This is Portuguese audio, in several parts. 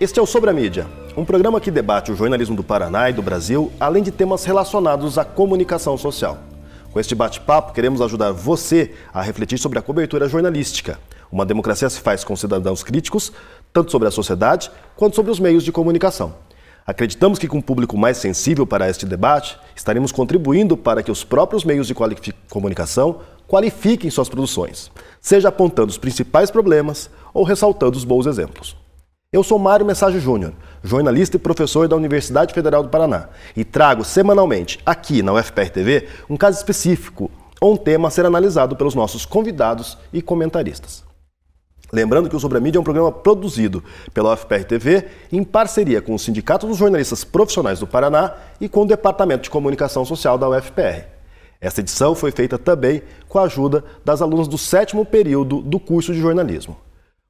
Este é o Sobre a Mídia, um programa que debate o jornalismo do Paraná e do Brasil, além de temas relacionados à comunicação social. Com este bate-papo, queremos ajudar você a refletir sobre a cobertura jornalística. Uma democracia se faz com cidadãos críticos, tanto sobre a sociedade quanto sobre os meios de comunicação. Acreditamos que, com um público mais sensível para este debate, estaremos contribuindo para que os próprios meios de comunicação qualifiquem suas produções, seja apontando os principais problemas ou ressaltando os bons exemplos. Eu sou Mário Mensage Júnior, jornalista e professor da Universidade Federal do Paraná, e trago semanalmente, aqui na UFPR TV, um caso específico ou um tema a ser analisado pelos nossos convidados e comentaristas. Lembrando que o Sobre a Mídia é um programa produzido pela UFPR TV em parceria com o Sindicato dos Jornalistas Profissionais do Paraná e com o Departamento de Comunicação Social da UFPR. Esta edição foi feita também com a ajuda das alunas do sétimo período do curso de jornalismo.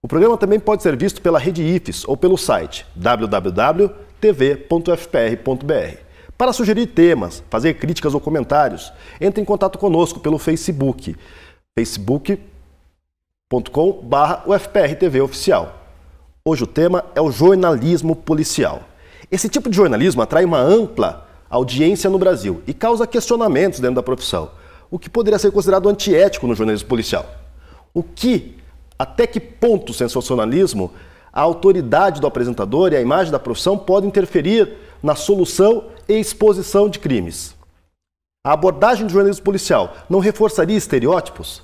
O programa também pode ser visto pela rede IFES ou pelo site www.tv.fpr.br. Para sugerir temas, fazer críticas ou comentários, entre em contato conosco pelo Facebook, facebook.com.br oficial. Hoje o tema é o jornalismo policial. Esse tipo de jornalismo atrai uma ampla audiência no Brasil e causa questionamentos dentro da profissão, o que poderia ser considerado antiético no jornalismo policial. O que até que ponto o sensacionalismo, a autoridade do apresentador e a imagem da profissão podem interferir na solução e exposição de crimes? A abordagem do jornalismo policial não reforçaria estereótipos?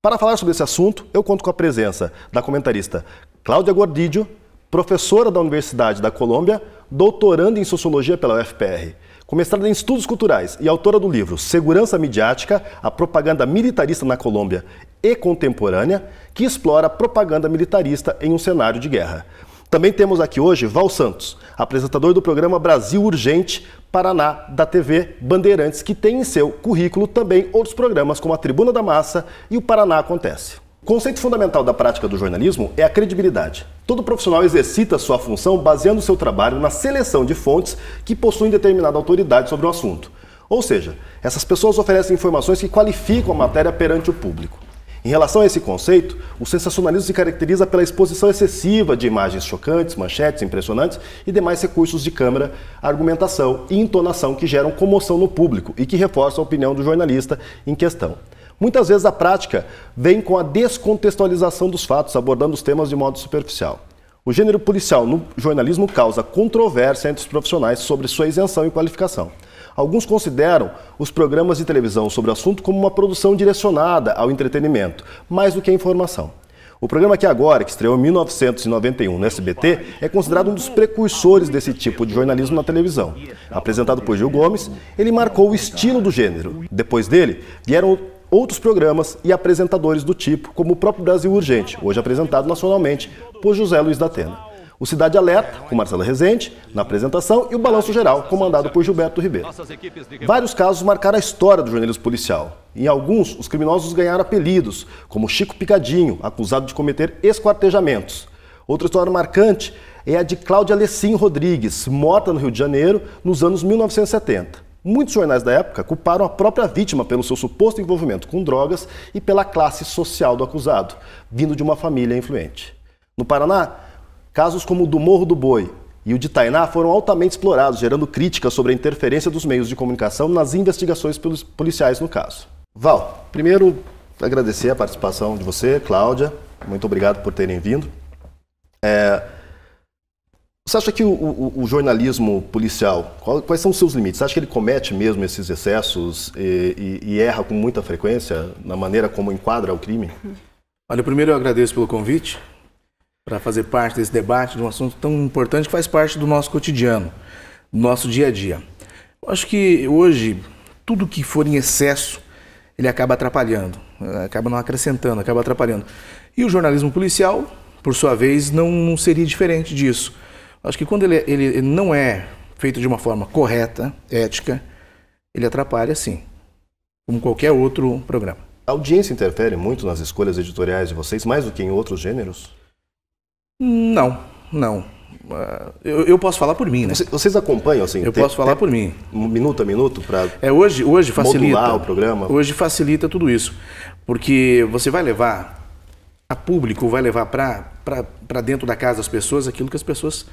Para falar sobre esse assunto, eu conto com a presença da comentarista Cláudia Gordídio, professora da Universidade da Colômbia, doutoranda em Sociologia pela UFPR. Com mestrado em Estudos Culturais e autora do livro Segurança Midiática, a Propaganda Militarista na Colômbia e Contemporânea, que explora a propaganda militarista em um cenário de guerra. Também temos aqui hoje Val Santos, apresentador do programa Brasil Urgente Paraná da TV Bandeirantes, que tem em seu currículo também outros programas como a Tribuna da Massa e o Paraná Acontece. Conceito fundamental da prática do jornalismo é a credibilidade. Todo profissional exercita sua função baseando seu trabalho na seleção de fontes que possuem determinada autoridade sobre o assunto. Ou seja, essas pessoas oferecem informações que qualificam a matéria perante o público. Em relação a esse conceito, o sensacionalismo se caracteriza pela exposição excessiva de imagens chocantes, manchetes impressionantes e demais recursos de câmera, argumentação e entonação que geram comoção no público e que reforçam a opinião do jornalista em questão. Muitas vezes a prática vem com a descontextualização dos fatos, abordando os temas de modo superficial. O gênero policial no jornalismo causa controvérsia entre os profissionais sobre sua isenção e qualificação. Alguns consideram os programas de televisão sobre o assunto como uma produção direcionada ao entretenimento, mais do que a informação. O programa que agora, que estreou em 1991 no SBT, é considerado um dos precursores desse tipo de jornalismo na televisão. Apresentado por Gil Gomes, ele marcou o estilo do gênero. Depois dele, vieram outros programas e apresentadores do tipo, como o próprio Brasil Urgente, hoje apresentado nacionalmente por José Luiz da Atena. O Cidade Alerta, com Marcelo Rezende, na apresentação, e o Balanço Geral, comandado por Gilberto Ribeiro. Vários casos marcaram a história do jornalismo policial. Em alguns, os criminosos ganharam apelidos, como Chico Picadinho, acusado de cometer esquartejamentos. Outra história marcante é a de Cláudia Alessim Rodrigues, morta no Rio de Janeiro nos anos 1970. Muitos jornais da época culparam a própria vítima pelo seu suposto envolvimento com drogas e pela classe social do acusado, vindo de uma família influente. No Paraná, casos como o do Morro do Boi e o de Tainá foram altamente explorados, gerando críticas sobre a interferência dos meios de comunicação nas investigações policiais no caso. Val, primeiro agradecer a participação de você, Cláudia. Muito obrigado por terem vindo. É... Você acha que o, o, o jornalismo policial, qual, quais são os seus limites? Você acha que ele comete mesmo esses excessos e, e, e erra com muita frequência na maneira como enquadra o crime? Olha, primeiro eu agradeço pelo convite para fazer parte desse debate de um assunto tão importante que faz parte do nosso cotidiano, do nosso dia a dia. Eu acho que hoje tudo que for em excesso ele acaba atrapalhando, eh, acaba não acrescentando, acaba atrapalhando. E o jornalismo policial, por sua vez, não, não seria diferente disso Acho que quando ele, ele não é feito de uma forma correta, ética, ele atrapalha sim, como qualquer outro programa. A audiência interfere muito nas escolhas editoriais de vocês, mais do que em outros gêneros? Não, não. Ah, eu, eu posso falar por mim, né? Vocês, acompanham assim? Eu posso falar por mim. Minuto a minuto para. É hoje, hoje facilita. o programa. Hoje facilita tudo isso, porque você vai levar a público, vai levar para dentro da casa das pessoas aquilo que as pessoas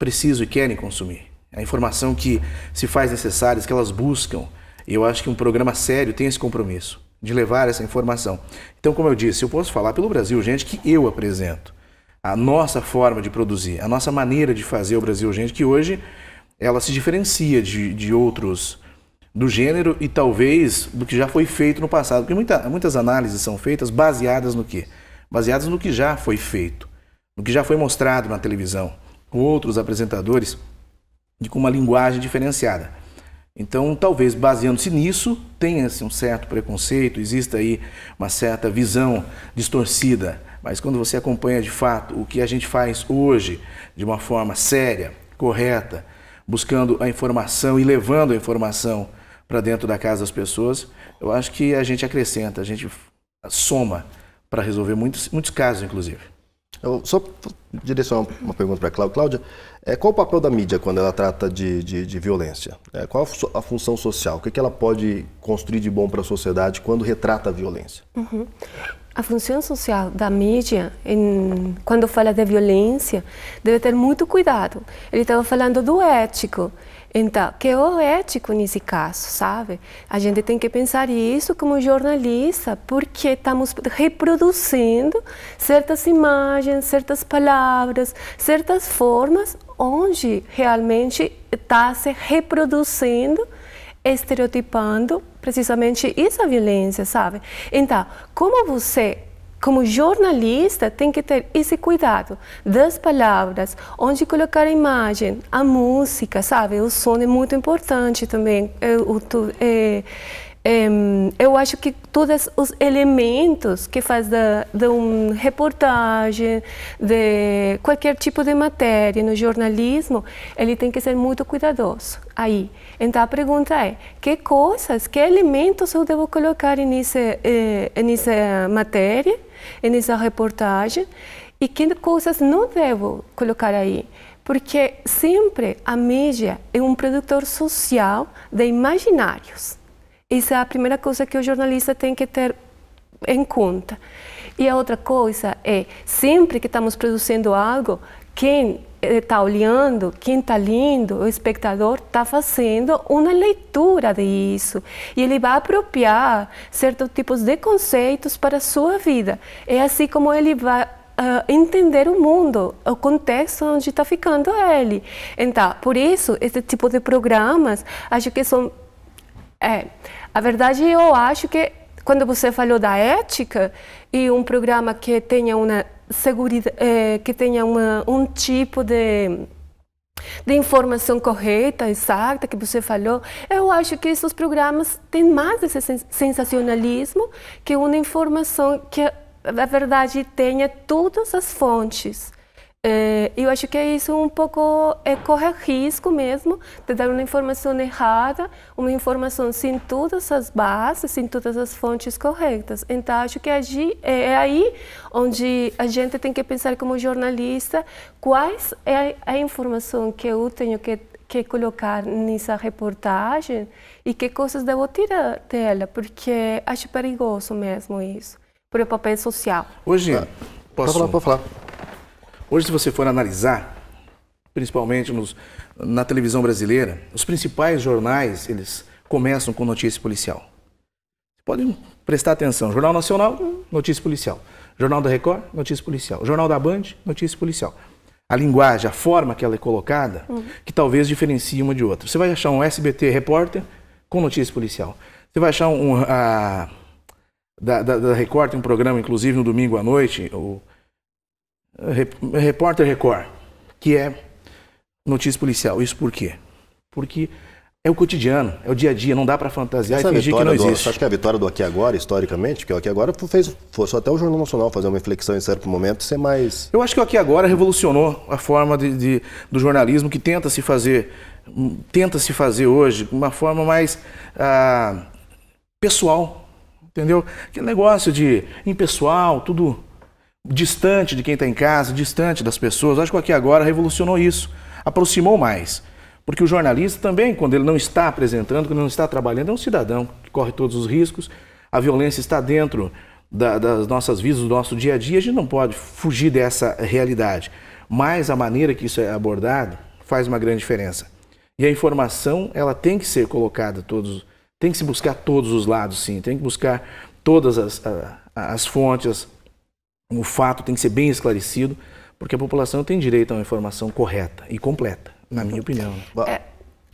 precisam e querem consumir, a informação que se faz necessária, que elas buscam. Eu acho que um programa sério tem esse compromisso de levar essa informação. Então, como eu disse, eu posso falar pelo Brasil, gente, que eu apresento a nossa forma de produzir, a nossa maneira de fazer o Brasil Gente, que hoje ela se diferencia de, de outros do gênero e talvez do que já foi feito no passado. Porque muita, muitas análises são feitas baseadas no quê? Baseadas no que já foi feito, no que já foi mostrado na televisão, outros apresentadores e com uma linguagem diferenciada. Então, talvez baseando-se nisso, tenha-se um certo preconceito, exista aí uma certa visão distorcida. Mas quando você acompanha de fato o que a gente faz hoje de uma forma séria, correta, buscando a informação e levando a informação para dentro da casa das pessoas, eu acho que a gente acrescenta, a gente soma para resolver muitos, muitos casos, inclusive. Eu só direcionar uma pergunta para a Cláudia. É, qual o papel da mídia quando ela trata de, de, de violência? É, qual a, função social? O que, é que ela pode construir de bom para a sociedade quando retrata a violência? Uhum. A função social da mídia, em, quando fala de violência, deve ter muito cuidado. Ele estava falando do ético. Então, que é o ético nesse caso, sabe? A gente tem que pensar isso como jornalista, porque estamos reproduzindo certas imagens, certas palavras, certas formas, onde realmente está se reproduzindo, estereotipando precisamente essa violência, sabe? Então, como você como jornalista, tem que ter esse cuidado das palavras, onde colocar a imagem, a música, sabe? O som é muito importante também. Eu, eu, eu, é, é, eu acho que todos os elementos que faz da, de uma reportagem, de qualquer tipo de matéria no jornalismo, ele tem que ser muito cuidadoso aí. Então a pergunta é, que coisas, que elementos eu devo colocar nessa, é, nessa matéria nessa reportagem e que coisas não devo colocar aí. Porque sempre a mídia é um produtor social de imaginários. Essa é a primeira coisa que o jornalista tem que ter em conta. E a outra coisa é, sempre que estamos produzindo algo, quem está eh, olhando, quem está lendo, o espectador está fazendo uma leitura disso e ele vai apropriar certos tipos de conceitos para a sua vida. É assim como ele vai Uh, entender o mundo, o contexto onde está ficando ele. Então, por isso, esse tipo de programas, acho que são. É, a verdade, eu acho que quando você falou da ética e um programa que tenha uma seguridade, eh, que tenha uma, um tipo de de informação correta, exata, que você falou. Eu acho que esses programas têm mais esse sensacionalismo que uma informação que a verdade tenha todas as fontes. É, eu acho que é isso um pouco é, corre risco mesmo de dar uma informação errada, uma informação sem todas as bases, sem todas as fontes corretas. Então, acho que é, é aí onde a gente tem que pensar como jornalista quais é a informação que eu tenho que que colocar nessa reportagem e que coisas devo tirar dela, porque acho perigoso mesmo isso, para o papel social. Hoje, posso, posso falar? Pode falar. Hoje, se você for analisar, principalmente nos, na televisão brasileira, os principais jornais, eles começam com notícia policial. pode prestar atenção. Jornal Nacional, notícia policial. Jornal da Record, notícia policial. Jornal da Band, notícia policial. A linguagem, a forma que ela é colocada, uhum. que talvez diferencie uma de outra. Você vai achar um SBT Repórter com notícia policial. Você vai achar um... A, da, da, da Record, tem um programa, inclusive, no domingo à noite, o Repórter Record, que é notícia policial. Isso por quê? Porque é o cotidiano, é o dia a dia, não dá para fantasiar Essa e fingir que não do, existe. Acho que é a vitória do Aqui Agora, historicamente, que o Aqui Agora fez, forçou até o Jornal Nacional fazer uma inflexão em certo momento, ser mais... Eu acho que o Aqui Agora revolucionou a forma de, de do jornalismo que tenta se fazer, tenta se fazer hoje, uma forma mais ah, pessoal, entendeu? Aquele negócio de impessoal, tudo distante de quem está em casa, distante das pessoas. Acho que aqui agora revolucionou isso, aproximou mais. Porque o jornalista também, quando ele não está apresentando, quando não está trabalhando, é um cidadão que corre todos os riscos. A violência está dentro da, das nossas vidas, do nosso dia a dia. A gente não pode fugir dessa realidade. Mas a maneira que isso é abordado faz uma grande diferença. E a informação, ela tem que ser colocada todos, tem que se buscar todos os lados, sim. Tem que buscar todas as, as fontes, o fato tem que ser bem esclarecido, porque a população tem direito a uma informação correta e completa, na minha opinião. É,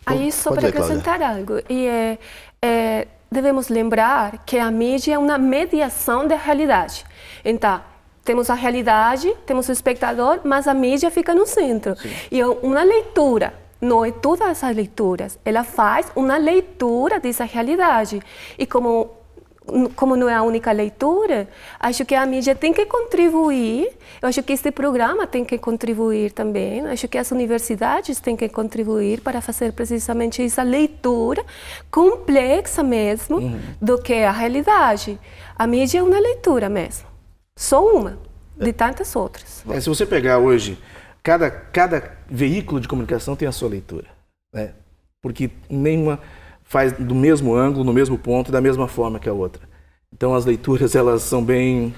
aí, para acrescentar algo, e é, é, devemos lembrar que a mídia é uma mediação da realidade. Então, temos a realidade, temos o espectador, mas a mídia fica no centro. Sim. E é uma leitura, não é todas as leituras, ela faz uma leitura dessa realidade. E como como não é a única leitura, acho que a mídia tem que contribuir, eu acho que este programa tem que contribuir também, acho que as universidades têm que contribuir para fazer precisamente essa leitura complexa mesmo uhum. do que é a realidade. A mídia é uma leitura mesmo, só uma, de tantas outras. É, se você pegar hoje, cada, cada veículo de comunicação tem a sua leitura, né? porque nenhuma faz do mesmo ângulo, no mesmo ponto, da mesma forma que a outra. Então as leituras elas são bem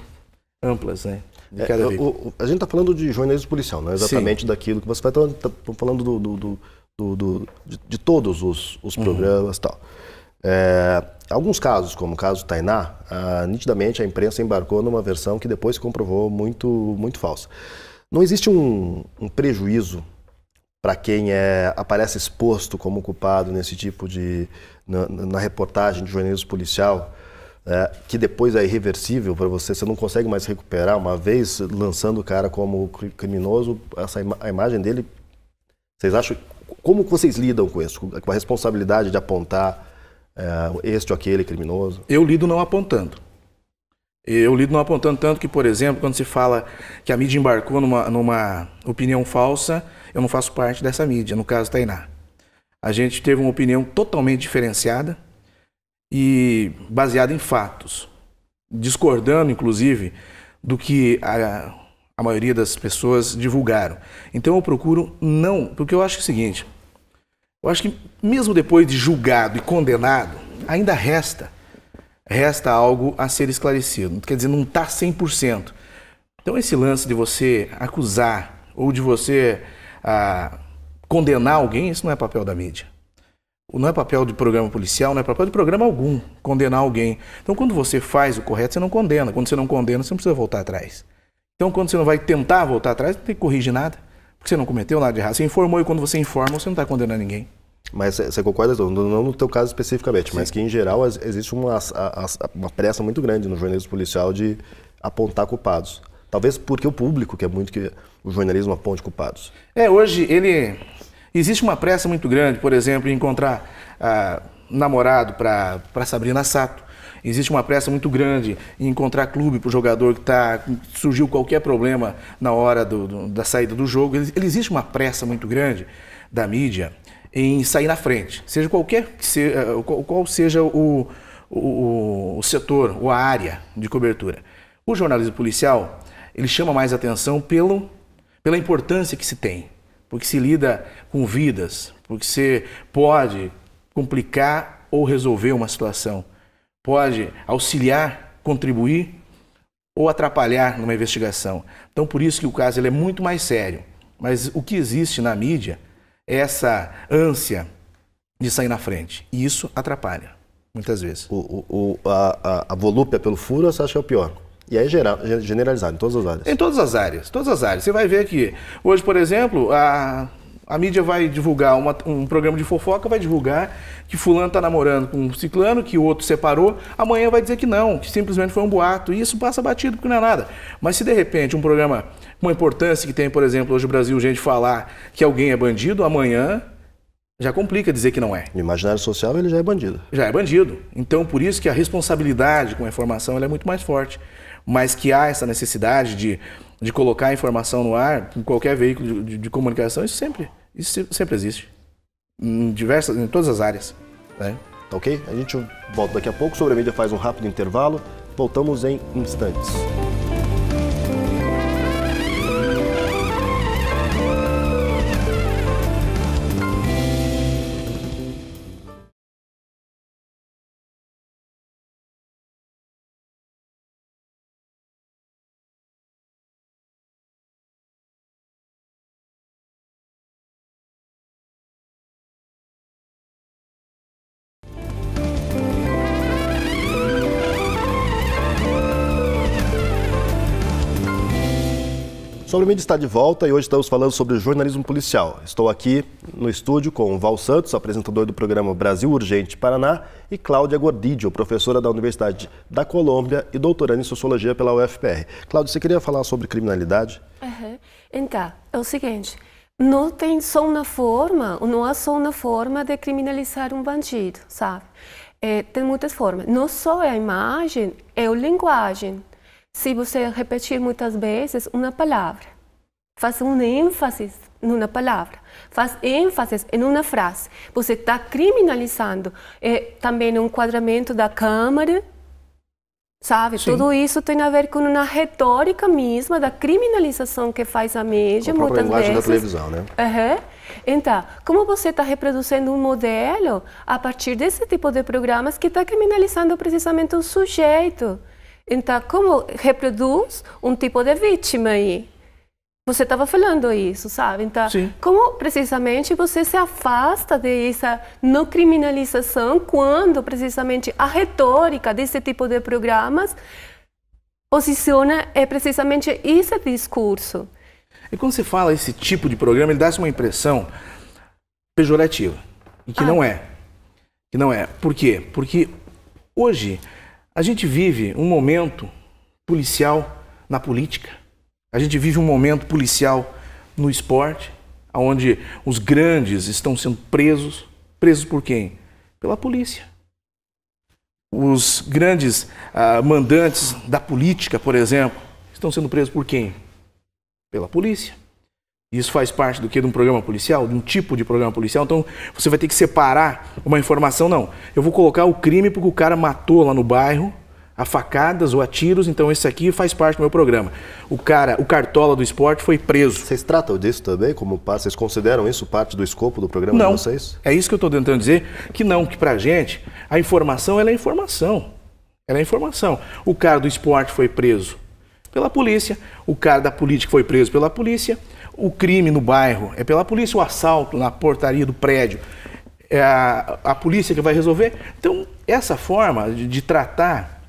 amplas, né? É, o, a gente está falando de jornalismo policial, não é exatamente Sim. daquilo que você vai tá, falando do, do, do, do de, de, todos os, os uhum. programas uhum. tal. É, alguns casos, como o caso Tainá, ah, nitidamente a imprensa embarcou numa versão que depois se comprovou muito, muito falsa. Não existe um, um prejuízo para quem é, aparece exposto como culpado nesse tipo de. na, na reportagem de jornalismo policial, é, que depois é irreversível para você, você não consegue mais recuperar. Uma vez lançando o cara como criminoso, essa ima a imagem dele. Vocês acham. Como vocês lidam com isso? Com a responsabilidade de apontar é, este ou aquele criminoso? Eu lido não apontando. Eu lido não apontando tanto que, por exemplo, quando se fala que a mídia embarcou numa, numa opinião falsa, eu não faço parte dessa mídia, no caso Tainá. A gente teve uma opinião totalmente diferenciada e baseada em fatos, discordando, inclusive, do que a, a maioria das pessoas divulgaram. Então eu procuro não, porque eu acho o seguinte, eu acho que mesmo depois de julgado e condenado, ainda resta resta algo a ser esclarecido. Quer dizer, não está 100%. Então, esse lance de você acusar ou de você ah, condenar alguém, isso não é papel da mídia. Não é papel de programa policial, não é papel de programa algum condenar alguém. Então, quando você faz o correto, você não condena. Quando você não condena, você não precisa voltar atrás. Então, quando você não vai tentar voltar atrás, não tem que corrigir nada, porque você não cometeu nada de errado. Você informou e quando você informa, você não está condenando ninguém. Mas você concorda, não no teu caso especificamente, Sim. mas que em geral existe uma, uma pressa muito grande no jornalismo policial de apontar culpados. Talvez porque o público quer é muito que o jornalismo aponte culpados. É, hoje ele. Existe uma pressa muito grande, por exemplo, em encontrar ah, namorado para Sabrina Sato. Existe uma pressa muito grande em encontrar clube para o jogador que tá, surgiu qualquer problema na hora do, do, da saída do jogo. Ele, ele existe uma pressa muito grande da mídia em sair na frente, seja qualquer que seja, eh, qual seja o, o, o setor ou a área de cobertura. O jornalismo policial ele chama mais atenção pelo, pela importância que se tem, porque se lida com vidas, porque se pode complicar ou resolver uma situação, pode auxiliar, contribuir ou atrapalhar numa investigação. Então, por isso que o caso ele é muito mais sério. Mas o que existe na mídia essa ânsia de sair na frente. E isso atrapalha, muitas vezes. O, o, o a, a, volúpia pelo furo, você acha que é o pior? E aí é geral, é generalizado, em todas as áreas? Em todas as áreas, todas as áreas. Você vai ver que hoje, por exemplo, a, a mídia vai divulgar uma, um programa de fofoca, vai divulgar que fulano está namorando com um ciclano, que o outro separou. Amanhã vai dizer que não, que simplesmente foi um boato. E isso passa batido porque não é nada. Mas se de repente um programa uma importância que tem, por exemplo, hoje no Brasil, gente falar que alguém é bandido, amanhã já complica dizer que não é. No imaginário social, ele já é bandido. Já é bandido. Então, por isso que a responsabilidade com a informação é muito mais forte. Mas que há essa necessidade de, de colocar a informação no ar, em qualquer veículo de, de comunicação, isso sempre, isso sempre existe. Em, diversas, em todas as áreas. Né? Tá ok? A gente volta daqui a pouco. Sobre a mídia faz um rápido intervalo. Voltamos em instantes. Sobre o mídia está de volta e hoje estamos falando sobre jornalismo policial. Estou aqui no estúdio com o Val Santos, apresentador do programa Brasil Urgente Paraná, e Cláudia Gordidio, professora da Universidade da Colômbia e doutora em Sociologia pela UFPR. Cláudia, você queria falar sobre criminalidade? Uhum. Então, é o seguinte, não tem só uma forma, não há só uma forma de criminalizar um bandido, sabe? É, tem muitas formas. Não só é a imagem, é a linguagem se você repetir muitas vezes uma palavra. Faz um ênfase numa palavra, faz ênfase em uma frase. Você está criminalizando é, também o enquadramento da Câmara, sabe? Sim. Tudo isso tem a ver com uma retórica mesma da criminalização que faz a mídia com a muitas linguagem vezes. da televisão, né? Uhum. Então, como você está reproduzindo um modelo a partir desse tipo de programas que está criminalizando precisamente o sujeito? Então, como reproduz um tipo de vítima aí? Você estava falando isso, sabe? Então, Sim. como precisamente você se afasta dessa não criminalização quando precisamente a retórica desse tipo de programas posiciona é precisamente esse discurso. E quando se fala esse tipo de programa, ele dá-se uma impressão pejorativa. E que ah. não é. Que não é. Por quê? Porque hoje a gente vive um momento policial na política. A gente vive um momento policial no esporte, onde os grandes estão sendo presos. Presos por quem? Pela polícia. Os grandes ah, mandantes da política, por exemplo, estão sendo presos por quem? Pela polícia. Isso faz parte do que de um programa policial, de um tipo de programa policial. Então você vai ter que separar uma informação, não. Eu vou colocar o crime porque o cara matou lá no bairro a facadas ou a tiros, então esse aqui faz parte do meu programa. O cara, o cartola do esporte foi preso. Vocês tratam disso também como parte? Vocês consideram isso parte do escopo do programa não, de vocês? É isso que eu estou tentando dizer, que não, que pra gente a informação ela é informação. Ela é informação. O cara do esporte foi preso pela polícia, o cara da política foi preso pela polícia, o crime no bairro, é pela polícia o assalto na portaria do prédio, é a, a polícia que vai resolver. Então, essa forma de, de tratar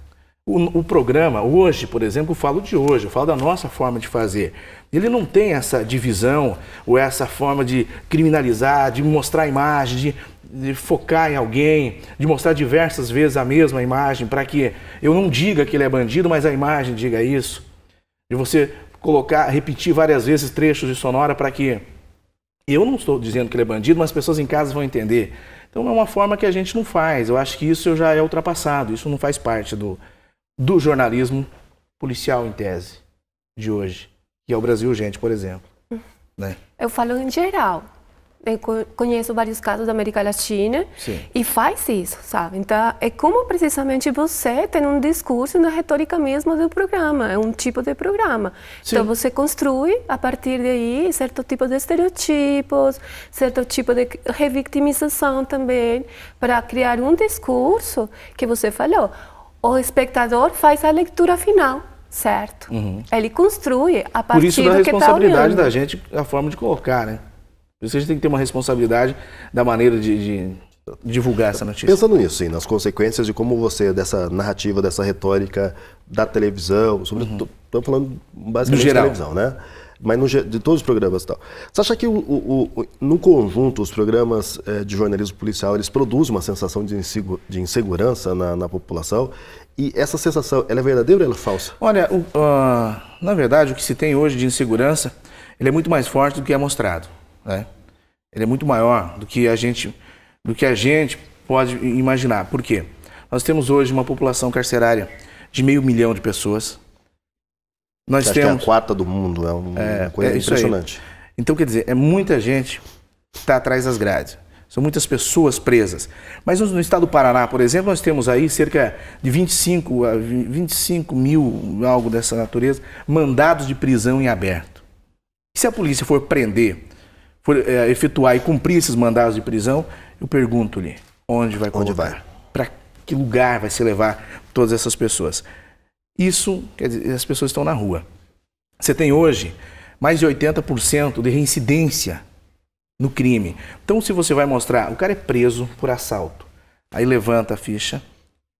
o, o, programa, hoje, por exemplo, eu falo de hoje, eu falo da nossa forma de fazer. Ele não tem essa divisão ou essa forma de criminalizar, de mostrar a imagem, de, de focar em alguém, de mostrar diversas vezes a mesma imagem, para que eu não diga que ele é bandido, mas a imagem diga isso. De você colocar, repetir várias vezes trechos de sonora para que eu não estou dizendo que ele é bandido, mas as pessoas em casa vão entender. Então é uma forma que a gente não faz. Eu acho que isso já é ultrapassado. Isso não faz parte do, do jornalismo policial em tese de hoje, que é o Brasil Gente, por exemplo. Né? Eu falo em geral eu conheço vários casos da América Latina Sim. e faz isso, sabe? Então, é como precisamente você tem um discurso na retórica mesmo do programa, é um tipo de programa. Sim. Então, você construi a partir daí certo tipo de estereotipos, certo tipo de revictimização também, para criar um discurso que você falou. O espectador faz a leitura final. Certo. Uhum. Ele construi a partir do que está Por isso da responsabilidade tá da gente a forma de colocar, né? Por isso que a gente tem que ter uma responsabilidade da maneira de, de divulgar essa notícia. Pensando nisso, sim, nas consequências de como você, dessa narrativa, dessa retórica da televisão, sobre uhum. falando basicamente da televisão, né? Mas no, de todos os programas e tal. Você acha que o, o, o, no conjunto os programas é, de jornalismo policial eles produzem uma sensação de, insegu, de insegurança na, na, população? E essa sensação, ela é verdadeira ou ela é falsa? Olha, uh, na verdade o que se tem hoje de insegurança, ele é muito mais forte do que é mostrado né? Ele é muito maior do que a gente, do que a gente pode imaginar. Por quê? Nós temos hoje uma população carcerária de meio milhão de pessoas. Nós Acho temos que é a quarta do mundo, é uma é, coisa é impressionante. Então quer dizer, é muita gente que está atrás das grades. São muitas pessoas presas. Mas no estado do Paraná, por exemplo, nós temos aí cerca de 25, 25 mil, algo dessa natureza, mandados de prisão em aberto. E se a polícia for prender por, é, efetuar e cumprir esses mandados de prisão, eu pergunto-lhe onde vai onde para que lugar vai se levar todas essas pessoas. Isso, quer dizer, as pessoas estão na rua. Você tem hoje mais de 80% de reincidência no crime. Então, se você vai mostrar, o cara é preso por assalto, aí levanta a ficha,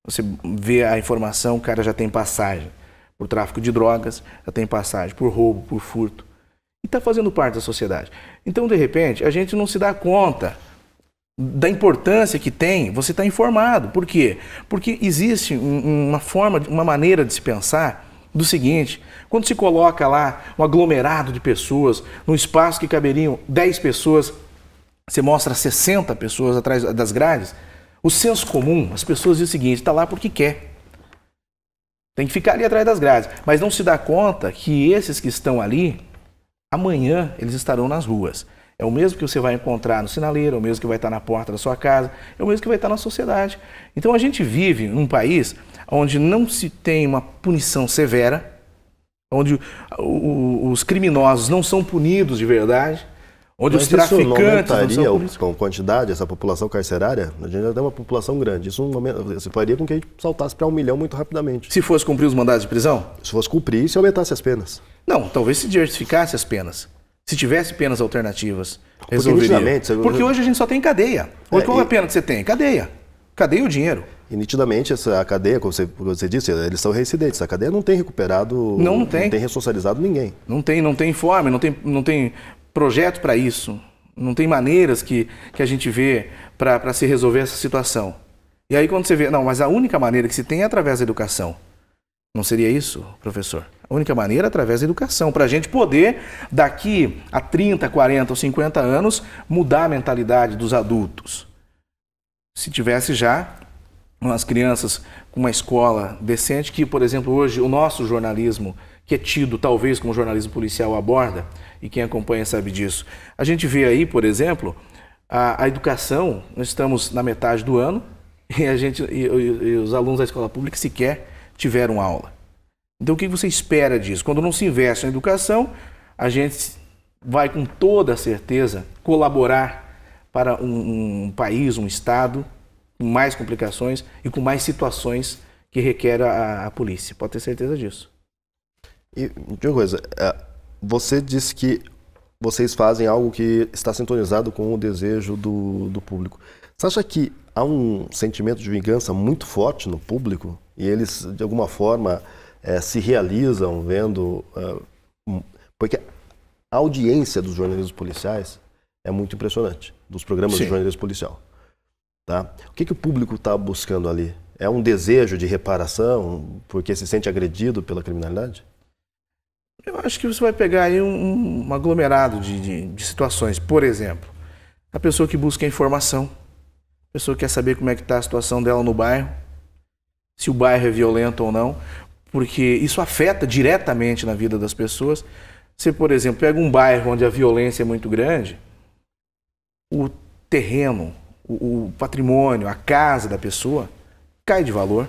você vê a informação, o cara já tem passagem por tráfico de drogas, já tem passagem por roubo, por furto, e está fazendo parte da sociedade. Então, de repente, a gente não se dá conta da importância que tem você estar tá informado. Por quê? Porque existe uma forma, uma maneira de se pensar do seguinte: quando se coloca lá um aglomerado de pessoas, num espaço que caberiam 10 pessoas, você mostra 60 pessoas atrás das grades, o senso comum, as pessoas dizem o seguinte: está lá porque quer. Tem que ficar ali atrás das grades. Mas não se dá conta que esses que estão ali amanhã eles estarão nas ruas. É o mesmo que você vai encontrar no sinaleiro, é o mesmo que vai estar na porta da sua casa, é o mesmo que vai estar na sociedade. Então a gente vive num país onde não se tem uma punição severa, onde os criminosos não são punidos de verdade. Onde Mas os traficantes. Isso não aumentaria com quantidade, essa população carcerária? A gente já tem uma população grande. Isso, não, isso faria com que a gente saltasse para um milhão muito rapidamente. Se fosse cumprir os mandados de prisão? Se fosse cumprir, se aumentasse as penas. Não, talvez se diversificasse as penas. Se tivesse penas alternativas, resolveria. Porque, você... Porque hoje a gente só tem cadeia. Hoje, é, qual é a pena que você tem? Cadeia. Cadeia é o dinheiro. E nitidamente essa cadeia, como você, como você, disse, eles são reincidentes. A cadeia não tem recuperado, não, não tem, não tem ressocializado ninguém. Não tem, não tem informe, não tem, não tem projeto para isso, não tem maneiras que, que a gente vê para se resolver essa situação. E aí quando você vê, não, mas a única maneira que se tem é através da educação. Não seria isso, professor? A única maneira é através da educação, para a gente poder, daqui a 30, 40 ou 50 anos, mudar a mentalidade dos adultos. Se tivesse já umas crianças com uma escola decente, que, por exemplo, hoje o nosso jornalismo que é tido talvez como jornalismo policial aborda, e quem acompanha sabe disso. A gente vê aí, por exemplo, a, a educação, nós estamos na metade do ano e, a gente, e, e, e os alunos da escola pública sequer tiveram aula. Então o que você espera disso? Quando não se investe na educação, a gente vai com toda certeza colaborar para um, um país, um estado com mais complicações e com mais situações que requer a, a polícia. Pode ter certeza disso. E de uma coisa, é, você disse que vocês fazem algo que está sintonizado com o desejo do, do público. Você acha que há um sentimento de vingança muito forte no público e eles, de alguma forma, é, se realizam vendo. É, porque a audiência dos jornalistas policiais é muito impressionante, dos programas Sim. de jornalismo policial. Tá? O que, que o público está buscando ali? É um desejo de reparação porque se sente agredido pela criminalidade? Eu acho que você vai pegar aí um, um aglomerado de, de, de, situações. Por exemplo, a pessoa que busca informação, a pessoa que quer saber como é que está a situação dela no bairro, se o bairro é violento ou não, porque isso afeta diretamente na vida das pessoas. Você, por exemplo, pega um bairro onde a violência é muito grande, o terreno, o, o patrimônio, a casa da pessoa cai de valor.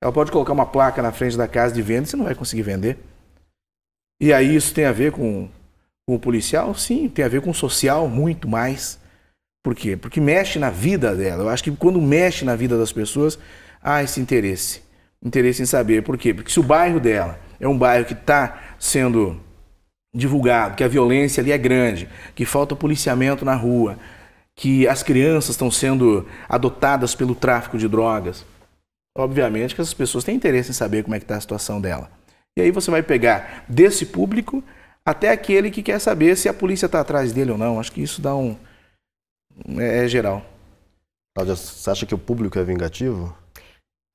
Ela pode colocar uma placa na frente da casa de venda e você não vai conseguir vender. E aí isso tem a ver com, com o policial? Sim, tem a ver com o social muito mais. Por quê? Porque mexe na vida dela. Eu acho que quando mexe na vida das pessoas, há esse interesse. Interesse em saber. Por quê? Porque se o bairro dela é um bairro que está sendo divulgado, que a violência ali é grande, que falta policiamento na rua, que as crianças estão sendo adotadas pelo tráfico de drogas, obviamente que essas pessoas têm interesse em saber como é que está a situação dela. E aí você vai pegar desse público até aquele que quer saber se a polícia está atrás dele ou não. Acho que isso dá um. É, é, geral. Cláudia, você acha que o público é vingativo?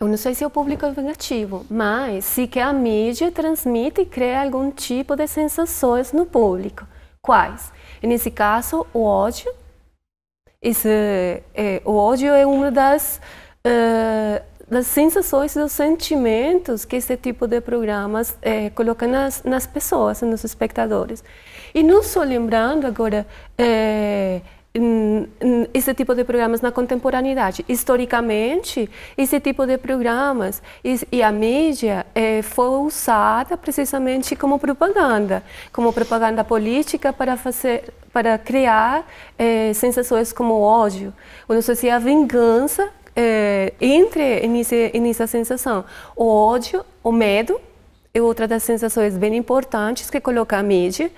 Eu não sei se o público é vingativo, mas se que a mídia transmite e cria algum tipo de sensações no público. Quais? nesse caso, o ódio. Esse, é, é, o ódio é uma das. Uh, das sensações, e dos sentimentos que esse tipo de programas é, eh, coloca nas, nas pessoas, nos espectadores. E não só lembrando agora é, eh, esse tipo de programas na contemporaneidade. Historicamente, esse tipo de programas e, a mídia é, foi usada precisamente como propaganda, como propaganda política para fazer, para criar é, sensações como ódio, ou não é a vingança é, entre nesse, nessa sensação. O ódio, o medo é outra das sensações bem importantes que coloca a mídia.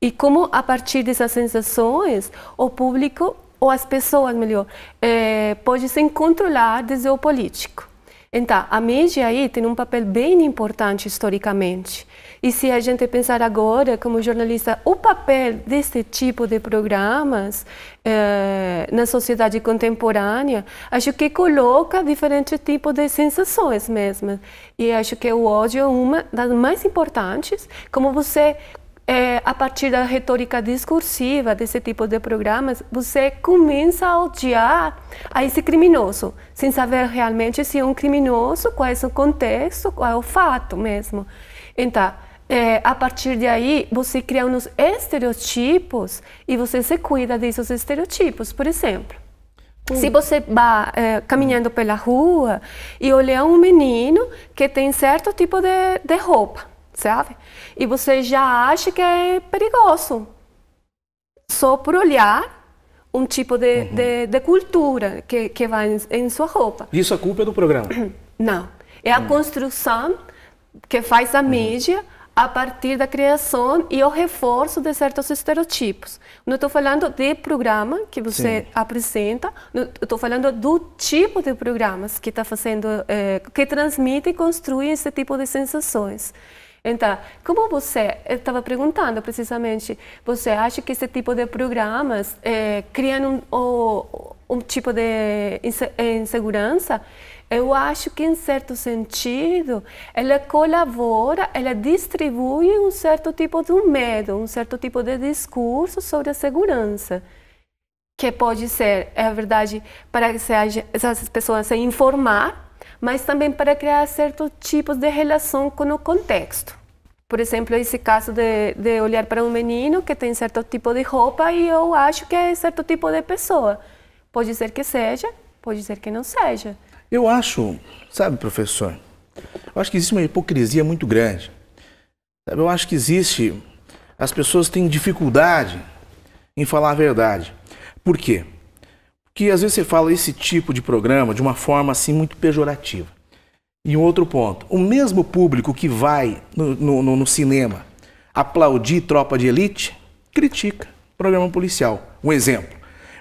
E como a partir dessas sensações, o público, ou as pessoas melhor, é, pode se controlar desde o político. Então, a mídia aí tem um papel bem importante historicamente. E se a gente pensar agora, como jornalista, o papel desse tipo de programas eh, na sociedade contemporânea, acho que coloca diferentes tipos de sensações mesmo. E acho que o ódio é uma das mais importantes, como você é, a partir da retórica discursiva desse tipo de programas, você começa a odiar a esse criminoso, sem saber realmente se é um criminoso, qual é o contexto, qual é o fato mesmo. Então, é, a partir de aí, você cria uns estereotipos e você se cuida desses estereotipos, por exemplo. Hum. Se você vai é, caminhando pela rua e olhar um menino que tem certo tipo de, de roupa, sabe? E você já acha que é perigoso. Só por olhar um tipo de, uhum. de, de, cultura que, que vai em, em, sua roupa. Isso é culpa do programa? Não. É a uhum. construção que faz a uhum. mídia a partir da criação e o reforço de certos estereotipos. Não estou falando de programa que você Sim. apresenta, estou falando do tipo de programas que está fazendo, eh, que transmite e construi esse tipo de sensações. Então, como você estava perguntando precisamente, você acha que esse tipo de programas é, criam um, um, tipo de insegurança? Eu acho que, em certo sentido, ela colabora, ela distribui um certo tipo de medo, um certo tipo de discurso sobre a segurança. Que pode ser, é verdade, para que essas pessoas se informar mas também para criar certos tipos de relação com o contexto. Por exemplo, esse caso de, de olhar para um menino que tem certo tipo de roupa e eu acho que é certo tipo de pessoa. Pode ser que seja, pode ser que não seja. Eu acho, sabe, professor, eu acho que existe uma hipocrisia muito grande. Eu acho que existe. As pessoas têm dificuldade em falar a verdade. Por quê? que às vezes você fala esse tipo de programa de uma forma assim muito pejorativa. E um outro ponto, o mesmo público que vai no, no, no cinema aplaudir tropa de elite, critica o programa policial. Um exemplo,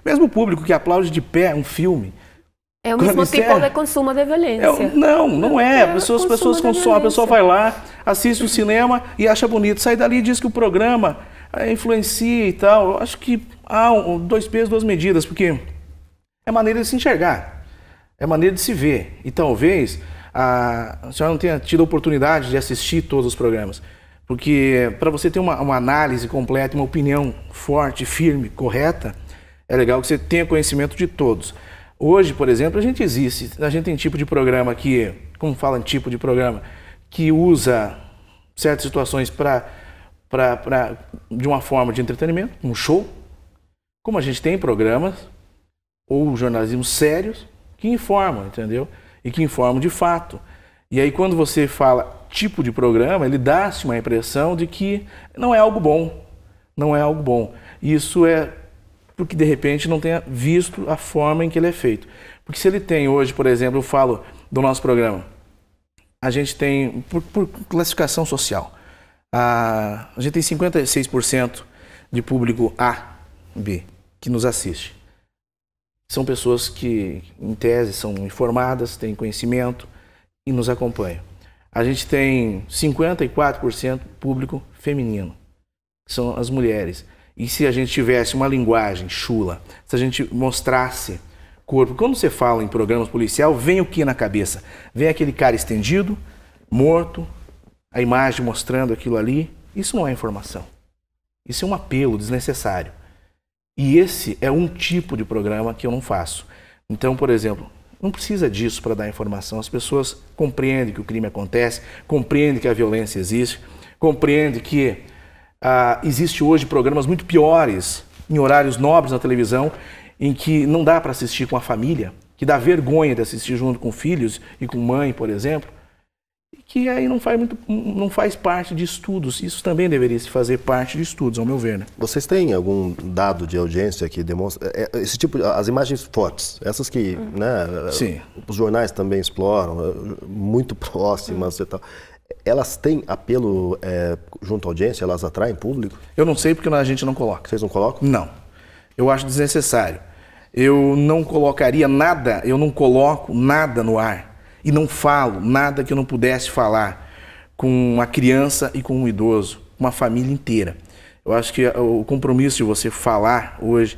mesmo público que aplaude de pé um filme, é o mesmo tipo é... de consumo da violência. É, não, não é. é pessoas, as pessoas consomem, a pessoa vai lá, assiste o cinema e acha bonito. Sai dali e diz que o programa é, influencia e tal. Eu acho que há um, dois pesos, duas medidas, porque é maneira de se enxergar, é maneira de se ver. E talvez a, a senhora não tenha tido a oportunidade de assistir todos os programas, porque para você ter uma, uma análise completa, uma opinião forte, firme, correta, é legal que você tenha conhecimento de todos. Hoje, por exemplo, a gente existe, a gente tem tipo de programa que, como falam tipo de programa, que usa certas situações para de uma forma de entretenimento, um show, como a gente tem programas ou jornalismo sérios que informam, entendeu? E que informam de fato. E aí quando você fala tipo de programa, ele dá-se uma impressão de que não é algo bom, não é algo bom. isso é porque de repente não tenha visto a forma em que ele é feito. Porque se ele tem hoje, por exemplo, eu falo do nosso programa, a gente tem, por, por classificação social, a, a gente tem 56% de público A, B, que nos assiste são pessoas que, em tese, são informadas, têm conhecimento e nos acompanham. A gente tem 54% público feminino, que são as mulheres. E se a gente tivesse uma linguagem chula, se a gente mostrasse corpo, quando você fala em programas policial, vem o que na cabeça? Vem aquele cara estendido, morto, a imagem mostrando aquilo ali. Isso não é informação. Isso é um apelo desnecessário. E esse é um tipo de programa que eu não faço. Então, por exemplo, não precisa disso para dar informação. As pessoas compreendem que o crime acontece, compreendem que a violência existe, compreendem que ah, existe hoje programas muito piores em horários nobres na televisão em que não dá para assistir com a família, que dá vergonha de assistir junto com filhos e com mãe, por exemplo e que aí não faz, muito, não faz parte de estudos. Isso também deveria se fazer parte de estudos, ao meu ver. Né? Vocês têm algum dado de audiência que demonstra é, é, esse tipo, as imagens fortes, essas que, uhum. né, Sim. os jornais também exploram, eh, muito próximas e tal. Elas têm apelo é, junto à audiência? Elas atraem público? Eu não sei porque a gente não coloca. Vocês não colocam? Não. Eu acho desnecessário. Eu não colocaria nada, eu não coloco nada no ar e não falo nada que eu não pudesse falar com uma criança e com um idoso, uma família inteira. Eu acho que o compromisso de você falar hoje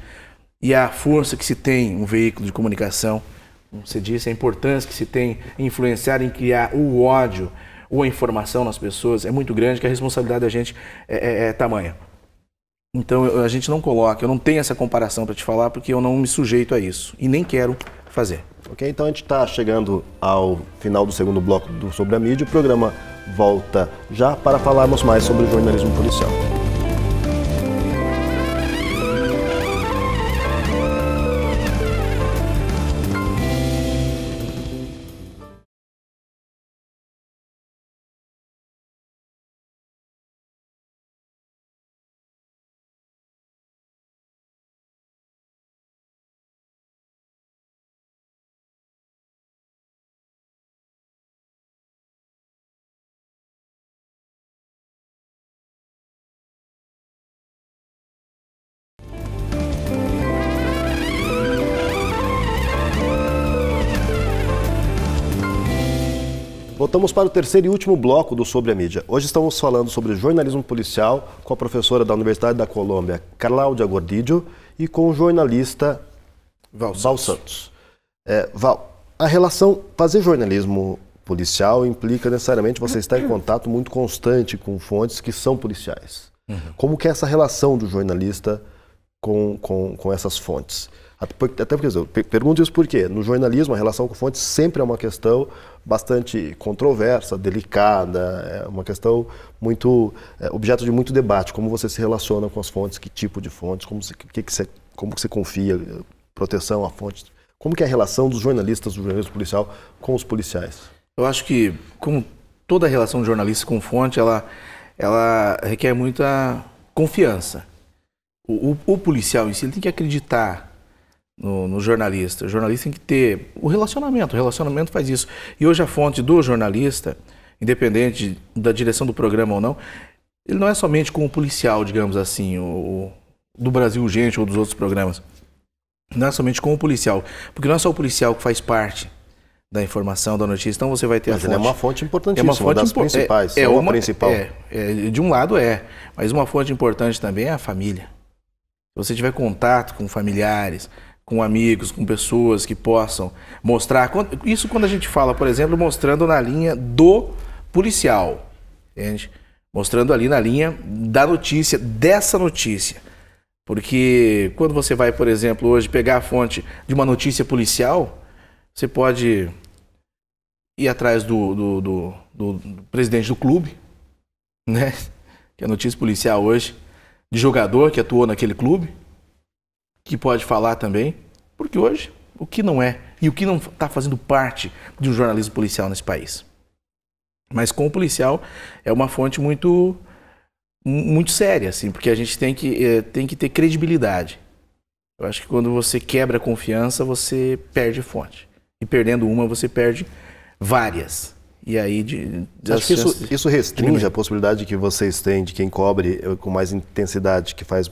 e a força que se tem um veículo de comunicação, como você disse, a importância que se tem em influenciar, em criar o ódio ou a informação nas pessoas é muito grande, que a responsabilidade da gente é, é, é tamanha. Então eu, a gente não coloca, eu não tenho essa comparação para te falar porque eu não me sujeito a isso e nem quero fazer. Ok? Então a gente está chegando ao final do segundo bloco do Sobre a Mídia. O programa volta já para falarmos mais sobre o jornalismo policial. Voltamos para o terceiro e último bloco do Sobre a Mídia. Hoje estamos falando sobre jornalismo policial com a professora da Universidade da Colômbia, Cláudia Gordillo, e com o jornalista Val, Val Santos. É, Val, a relação fazer jornalismo policial implica necessariamente você estar em contato muito constante com fontes que são policiais. Uhum. Como que é essa relação do jornalista com, com, com essas fontes? Até porque eu pergunto isso porque no jornalismo a relação com fontes sempre é uma questão bastante controversa, delicada, é uma questão muito é, objeto de muito debate, como você se relaciona com as fontes, que tipo de fontes, como você, que que você, como que você confia proteção à fonte. Como que é a relação dos jornalistas, do jornalismo policial com os policiais? Eu acho que como toda relação de jornalista com fonte, ela ela requer muita confiança. O, o, o policial em si tem que acreditar no, no, jornalista. O jornalista tem que ter o relacionamento, o relacionamento faz isso. E hoje a fonte do jornalista, independente da direção do programa ou não, ele não é somente com o policial, digamos assim, o do Brasil Urgente ou dos outros programas. Não é somente com o policial, porque não é só o policial que faz parte da informação, da notícia, então você vai ter mas é a fonte. é uma fonte importantíssima, é uma fonte das impo é, principais, é, é uma, uma principal. É, é, de um lado é, mas uma fonte importante também é a família. Se você tiver contato com familiares, com amigos, com pessoas que possam mostrar. Isso quando a gente fala, por exemplo, mostrando na linha do policial, entende? Mostrando ali na linha da notícia, dessa notícia. Porque quando você vai, por exemplo, hoje pegar a fonte de uma notícia policial, você pode ir atrás do, do, do, do presidente do clube, né? Que é a notícia policial hoje, de jogador que atuou naquele clube que pode falar também, porque hoje o que não é e o que não está fazendo parte de um jornalismo policial nesse país. Mas com o policial é uma fonte muito muito séria, assim, porque a gente tem que, é, tem que ter credibilidade. Eu acho que quando você quebra a confiança, você perde fonte. E perdendo uma, você perde várias. E aí de, de Acho que isso, isso restringe a possibilidade que vocês têm de quem cobre eh, com mais intensidade, que faz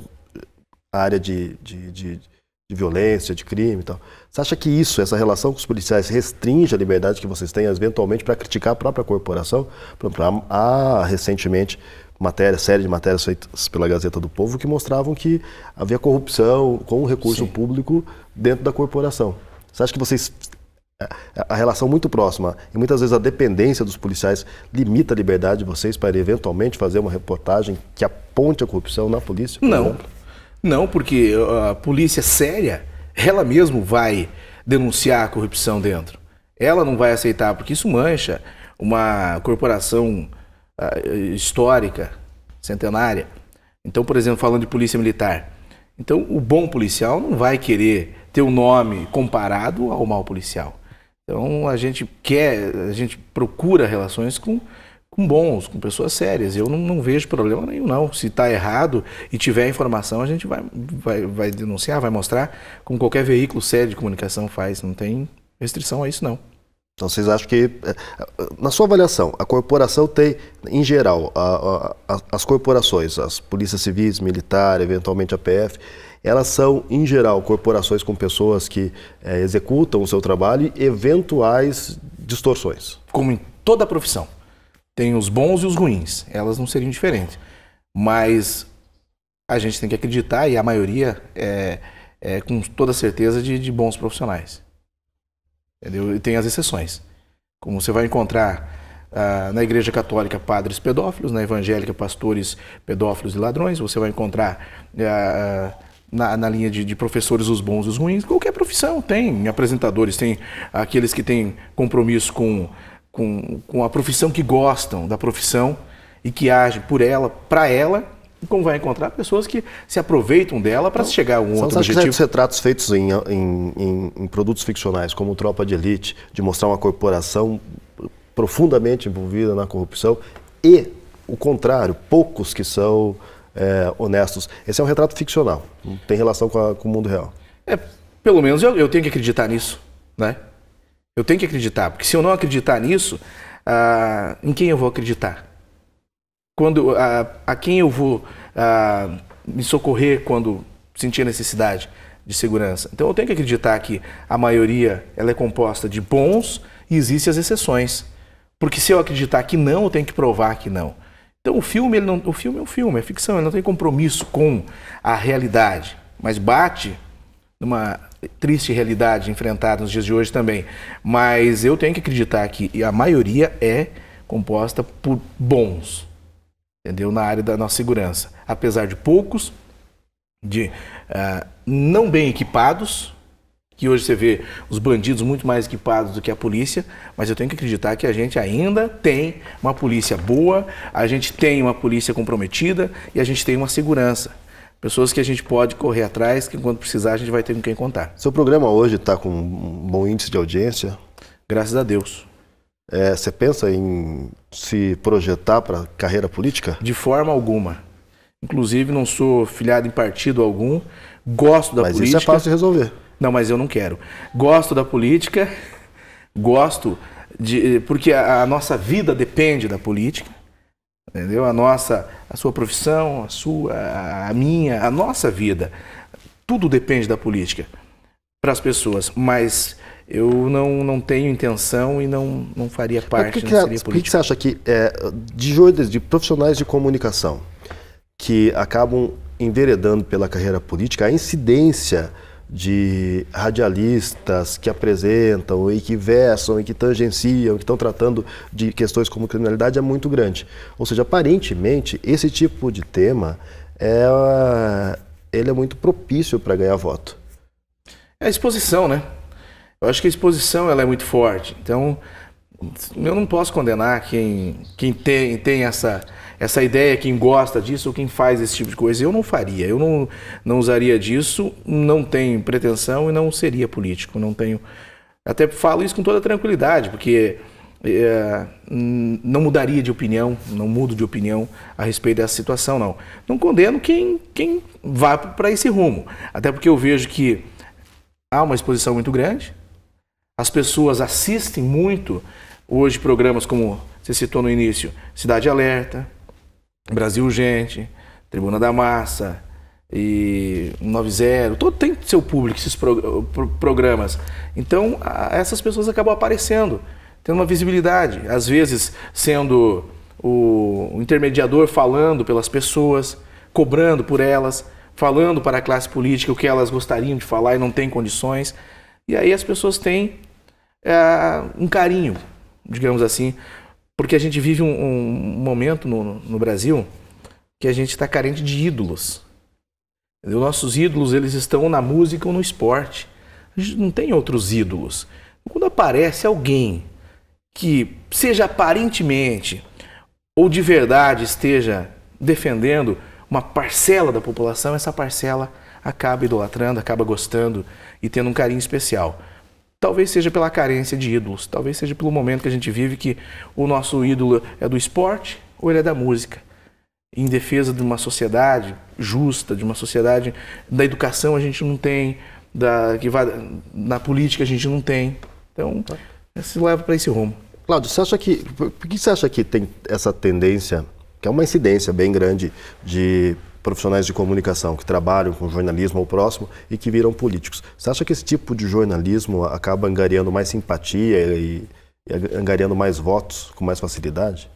área de, de, de, de violência, de crime e tal. Você acha que isso, essa relação com os policiais, restringe a liberdade que vocês têm, eventualmente, para criticar a própria corporação? Por exemplo, há recentemente matéria, série de matérias feitas pela Gazeta do Povo que mostravam que havia corrupção com o recurso Sim. público dentro da corporação. Você acha que vocês a relação muito próxima e muitas vezes a dependência dos policiais limita a liberdade de vocês para eventualmente fazer uma reportagem que aponte a corrupção na polícia? Não, exemplo? Não, porque a polícia séria, ela mesmo vai denunciar a corrupção dentro. Ela não vai aceitar, porque isso mancha uma corporação ah, histórica, centenária. Então, por exemplo, falando de polícia militar. Então, o bom policial não vai querer ter o um nome comparado ao mau policial. Então, a gente quer, a gente procura relações com com bons, com pessoas sérias. Eu não, não vejo problema nenhum, não. Se está errado e tiver informação, a gente vai, vai, vai denunciar, vai mostrar, como qualquer veículo sério de comunicação faz. Não tem restrição a isso, não. Então vocês acham que, é, é, na sua avaliação, a corporação tem, em geral, a, a, as corporações, as polícias civis, militar, eventualmente a PF, elas são, em geral, corporações com pessoas que é, executam o seu trabalho e eventuais distorções? Como em toda a profissão. Tem os bons e os ruins. Elas não seriam diferentes. Mas a gente tem que acreditar, e a maioria é, é com toda certeza de, de bons profissionais. Entendeu? E tem as exceções. Como você vai encontrar ah, na Igreja Católica padres pedófilos, na evangélica pastores pedófilos e ladrões, você vai encontrar ah, ah, na, na, linha de, de, professores os bons e os ruins. Qualquer profissão tem apresentadores, tem aqueles que têm compromisso com com, com a profissão que gostam da profissão e que agem por ela, para ela, e como vai encontrar pessoas que se aproveitam dela para então, chegar a um outro objetivo. São retratos feitos em, em, em, em produtos ficcionais, como Tropa de Elite, de mostrar uma corporação profundamente envolvida na corrupção e o contrário, poucos que são é, honestos. Esse é um retrato ficcional, não tem relação com, a, com o mundo real. É, pelo menos eu, eu tenho que acreditar nisso, né? Eu tenho que acreditar, porque se eu não acreditar nisso, ah, em quem eu vou acreditar? Quando ah, a, quem eu vou ah, me socorrer quando sentir necessidade de segurança? Então eu tenho que acreditar que a maioria ela é composta de bons e existem as exceções, porque se eu acreditar que não, eu tenho que provar que não. Então o filme, ele não, o filme é um filme, é ficção, ele não tem compromisso com a realidade, mas bate numa triste realidade enfrentada nos dias de hoje também. Mas eu tenho que acreditar que a maioria é composta por bons, entendeu? Na área da nossa segurança. Apesar de poucos, de uh, não bem equipados, que hoje você vê os bandidos muito mais equipados do que a polícia, mas eu tenho que acreditar que a gente ainda tem uma polícia boa, a gente tem uma polícia comprometida e a gente tem uma segurança pessoas que a gente pode correr atrás, que quando precisar a gente vai ter com quem contar. Seu programa hoje está com um bom índice de audiência? Graças a Deus. É, você pensa em se projetar para carreira política? De forma alguma. Inclusive, não sou filiado em partido algum, gosto da mas política. Mas isso é fácil de resolver. Não, mas eu não quero. Gosto da política, gosto de. Porque a, a nossa vida depende da política entendeu? A nossa, a sua profissão, a sua, a minha, a nossa vida. Tudo depende da política para as pessoas, mas eu não, não tenho intenção e não, não faria parte, da que não que você acha que é, de jornalistas, de profissionais de comunicação que acabam enveredando pela carreira política, a incidência de radialistas que apresentam e que versam e que tangenciam, que estão tratando de questões como criminalidade é muito grande. Ou seja, aparentemente, esse tipo de tema é, ele é muito propício para ganhar voto. É a exposição, né? Eu acho que a exposição ela é muito forte. Então, eu não posso condenar quem, quem tem, tem essa essa ideia, quem gosta disso, quem faz esse tipo de coisa. Eu não faria, eu não, não usaria disso, não tenho pretensão e não seria político, não tenho... Até falo isso com toda tranquilidade, porque é, não mudaria de opinião, não mudo de opinião a respeito dessa situação, não. Não condeno quem, quem vá para esse rumo. Até porque eu vejo que há uma exposição muito grande, as pessoas assistem muito hoje programas como você citou no início, Cidade Alerta, Brasil Urgente, Tribuna da Massa e 90, todo tem seu público esses programas. Então, essas pessoas acabam aparecendo, tendo uma visibilidade, às vezes sendo o intermediador falando pelas pessoas, cobrando por elas, falando para a classe política o que elas gostariam de falar e não têm condições. E aí as pessoas têm é, um carinho, digamos assim, porque a gente vive um, um momento no, no Brasil que a gente está carente de ídolos. Entendeu? Nossos ídolos eles estão na música ou no esporte. A gente não tem outros ídolos. Quando aparece alguém que seja aparentemente ou de verdade esteja defendendo uma parcela da população, essa parcela acaba idolatrando, acaba gostando e tendo um carinho especial. Talvez seja pela carência de ídolos, talvez seja pelo momento que a gente vive que o nosso ídolo é do esporte ou ele é da música. Em defesa de uma sociedade justa, de uma sociedade da educação a gente não tem, da que vai, na política a gente não tem. Então, tá. se leva para esse rumo. Cláudio, você acha que por que você acha que tem essa tendência, que é uma incidência bem grande de profissionais de comunicação que trabalham com jornalismo ao próximo e que viram políticos. Você acha que esse tipo de jornalismo acaba angariando mais simpatia e, e angariando mais votos com mais facilidade?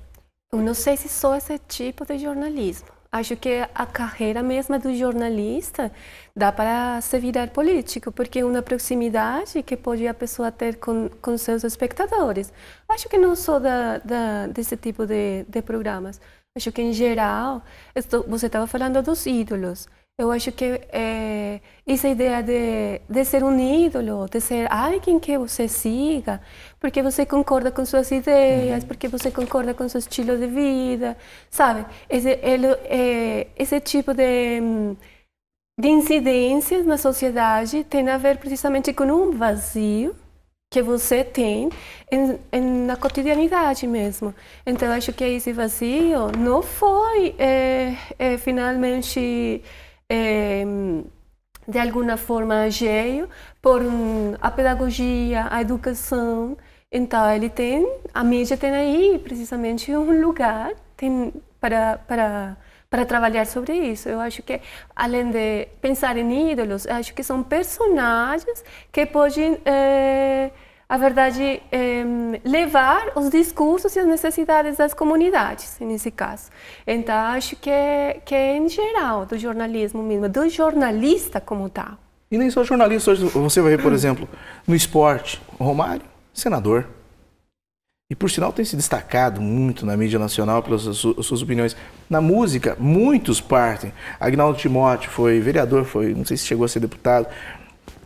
Eu não sei se sou esse tipo de jornalismo. Acho que a carreira mesma do jornalista dá para se virar político, porque é uma proximidade que pode a pessoa ter com, com seus espectadores. Acho que não sou da, da, desse tipo de, de programas. Acho que, em geral, estou, você estava falando dos ídolos. Eu acho que é, essa ideia de, de ser um ídolo, de ser alguém que você siga, porque você concorda com suas ideias, uhum. porque você concorda com seu estilo de vida, sabe? Esse, ele, é, esse tipo de, hum, de incidência na sociedade tem a ver precisamente com um vazio que você tem em, em, na cotidianidade mesmo. Então, acho que é esse vazio não foi é, é, finalmente, é, de alguma forma, cheio por um, a pedagogia, a educação. Então, ele tem, a mídia tem aí precisamente um lugar tem, para, para para trabalhar sobre isso. Eu acho que, além de pensar em ídolos, acho que são personagens que podem, é, a verdade, é, levar os discursos e as necessidades das comunidades, nesse caso. Então, acho que, que é em geral, do jornalismo mesmo, do jornalista como tal. E nem só jornalista, hoje você vai ver, por exemplo, no esporte, Romário, senador e por sinal tem se destacado muito na mídia nacional pelas suas, suas opiniões. Na música, muitos partem. Agnaldo Timóteo foi vereador, foi, não sei se chegou a ser deputado,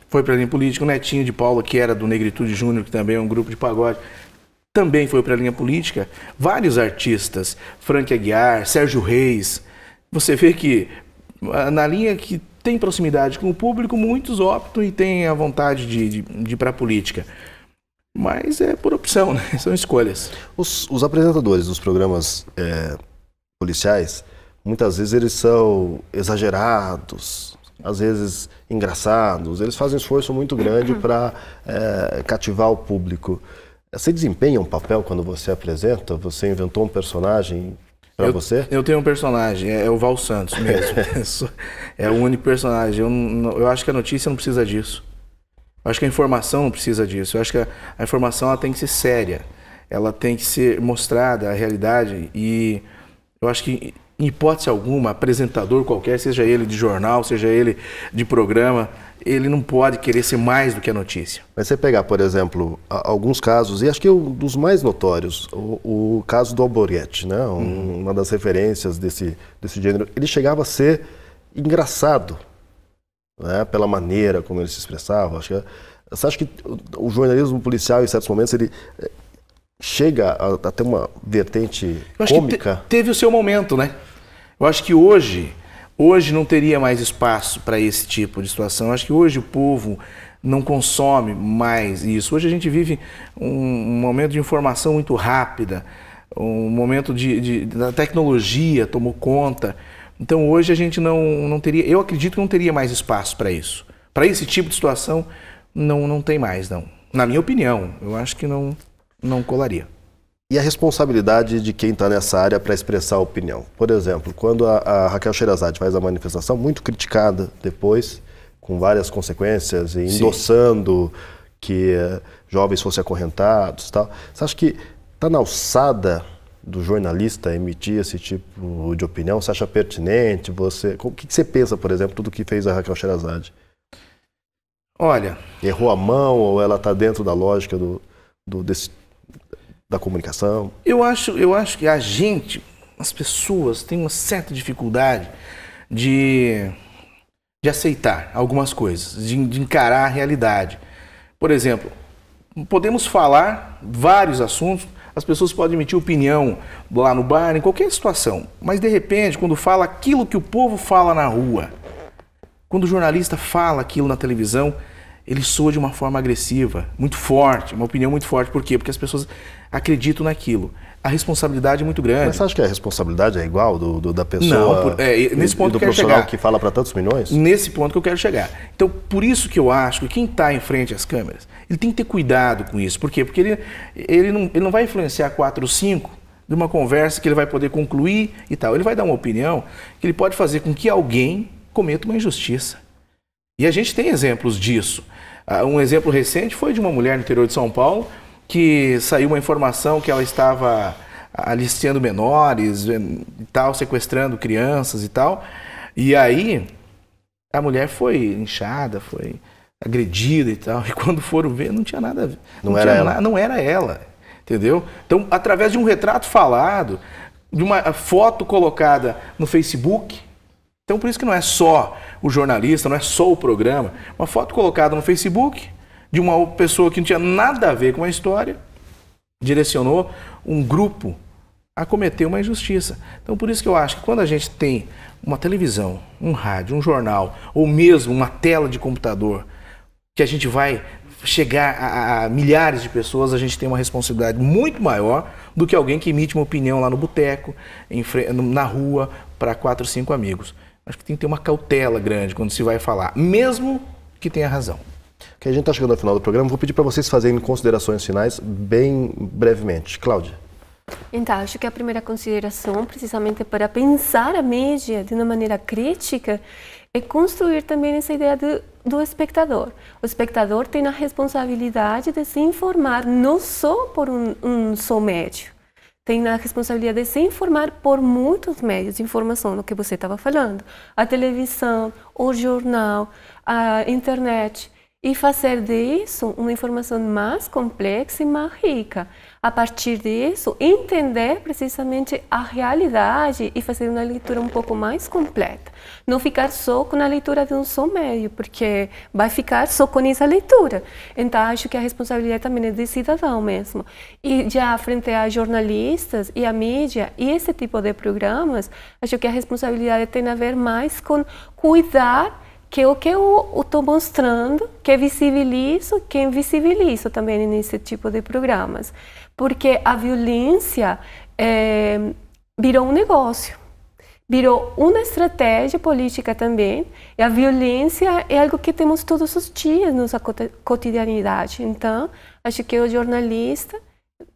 foi para a linha política. O Netinho de Paula, que era do Negritude Júnior, que também é um grupo de pagode, também foi para a linha política. Vários artistas, Frank Aguiar, Sérgio Reis. Você vê que ah, na linha que tem proximidade com o público, muitos optam e têm a vontade de, de, de ir para a política. Mas é por opção, né? São escolhas. Os, os apresentadores dos programas é, policiais, muitas vezes eles são exagerados, às vezes engraçados, eles fazem um esforço muito grande uhum. para é, cativar o público. Você desempenha um papel quando você apresenta? Você inventou um personagem para você? Eu tenho um personagem, é, é o Val Santos mesmo. é o único personagem. Eu, eu acho que a notícia não precisa disso. Eu acho que a informação precisa disso. Eu acho que a, a informação ela tem que ser séria. Ela tem que ser mostrada a realidade e eu acho que em hipótese alguma, apresentador qualquer, seja ele de jornal, seja ele de programa, ele não pode querer ser mais do que a notícia. Mas você pegar, por exemplo, alguns casos, e acho que um dos mais notórios, o, o caso do Alborguete, né? Um, uhum. uma das referências desse, desse gênero, ele chegava a ser engraçado né, pela maneira como ele se expressava. Acho que, é, você acha que o jornalismo policial, em certos momentos, ele eh, chega a, a ter uma vertente cômica? Te, teve o seu momento, né? Eu acho que hoje, hoje não teria mais espaço para esse tipo de situação. Eu acho que hoje o povo não consome mais isso. Hoje a gente vive um, momento de informação muito rápida, um momento de, de da tecnologia tomou conta. Então hoje a gente não, não teria, eu acredito que não teria mais espaço para isso. Para esse tipo de situação, não, não tem mais, não. Na minha opinião, eu acho que não, não colaria. E a responsabilidade de quem está nessa área para expressar a opinião. Por exemplo, quando a, a Raquel Sherazade faz a manifestação, muito criticada depois, com várias consequências, e endossando Sim. que jovens fossem acorrentados tal. Você acha que está na alçada do jornalista emitir esse tipo de opinião? Você acha pertinente? Você, o que você pensa, por exemplo, tudo que fez a Raquel Sherazade? Olha. Errou a mão ou ela está dentro da lógica do, do desse, da comunicação? Eu acho, eu acho que a gente, as pessoas, têm uma certa dificuldade de, de aceitar algumas coisas, de, de encarar a realidade. Por exemplo, podemos falar vários assuntos as pessoas podem emitir opinião lá no bar, em qualquer situação, mas de repente, quando fala aquilo que o povo fala na rua, quando o jornalista fala aquilo na televisão, ele soa de uma forma agressiva, muito forte, uma opinião muito forte. Por quê? Porque as pessoas acreditam naquilo. A responsabilidade é muito grande. Mas você acha que a responsabilidade é igual do, do da pessoa? Não, por, é, nesse ponto e do que eu profissional chegar. que fala para tantos milhões? Nesse ponto que eu quero chegar. Então, por isso que eu acho que quem está em frente às câmeras, ele tem que ter cuidado com isso. Por quê? Porque ele, ele, não, ele não vai influenciar quatro ou cinco de uma conversa que ele vai poder concluir e tal. Ele vai dar uma opinião que ele pode fazer com que alguém cometa uma injustiça. E a gente tem exemplos disso. Ah, um exemplo recente foi de uma mulher no interior de São Paulo que saiu uma informação que ela estava ah, aliciando menores eh, e tal, sequestrando crianças e tal. E aí a mulher foi inchada, foi agredida e tal. E quando foram ver, não tinha nada a ver. Não, não, era, ela. não era ela. Entendeu? Então, através de um retrato falado, de uma ah, foto colocada no Facebook. Então, por isso que não é só o jornalista, não é só o programa. Uma foto colocada no Facebook de uma pessoa que não tinha nada a ver com a história, direcionou um grupo a cometer uma injustiça. Então, por isso que eu acho que quando a gente tem uma televisão, um rádio, um jornal, ou mesmo uma tela de computador, que a gente vai chegar a, a milhares de pessoas, a gente tem uma responsabilidade muito maior do que alguém que emite uma opinião lá no boteco, na rua, para quatro, cinco amigos acho que tem que ter uma cautela grande quando se vai falar, mesmo que tenha razão. Que a gente está chegando ao final do programa, vou pedir para vocês fazerem considerações finais bem brevemente. Cláudia. Então, acho que a primeira consideração, precisamente para pensar a mídia de uma maneira crítica, é construir também essa ideia do, do espectador. O espectador tem a responsabilidade de se informar não só por um, um só médio, tem a responsabilidade de se informar por muitos meios de informação do que você estava falando. A televisão, o jornal, a internet, e fazer disso uma informação mais complexa e mais rica. A partir disso, entender precisamente a realidade e fazer uma leitura um pouco mais completa. Não ficar só com a leitura de um só meio, porque vai ficar só com essa leitura. Então, acho que a responsabilidade também é do cidadão mesmo. E já frente a jornalistas e a mídia e esse tipo de programas, acho que a responsabilidade tem a ver mais com cuidar que o que eu estou mostrando, que é visibilizo, que é visibilizo também nesse tipo de programas. Porque a violência é, virou um negócio, virou uma estratégia política também, e a violência é algo que temos todos os dias na nossa cotidianidade. Então, acho que o jornalista,